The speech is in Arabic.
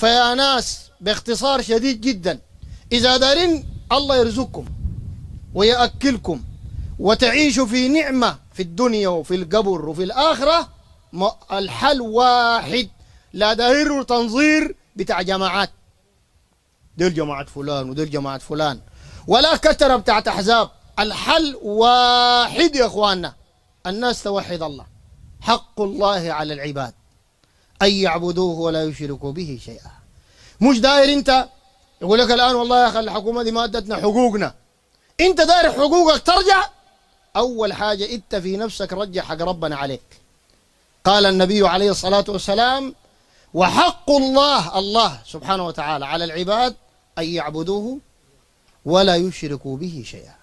فيا ناس باختصار شديد جدا إذا دارين الله يرزقكم ويأكلكم وتعيشوا في نعمة في الدنيا وفي القبر وفي الآخرة الحل واحد لا دارين تنظير بتاع جماعات دول جماعة فلان ودول جماعة فلان ولا كترة بتاعت أحزاب الحل واحد يا أخواننا الناس توحد الله حق الله على العباد أن يعبدوه ولا يشركوا به شيئا مش داير أنت يقول لك الآن والله يا أخي الحكومة دي ما أدتنا حقوقنا أنت داير حقوقك ترجع أول حاجة أنت في نفسك رجع حق ربنا عليك قال النبي عليه الصلاة والسلام وحق الله الله سبحانه وتعالى على العباد أن يعبدوه ولا يشركوا به شيئا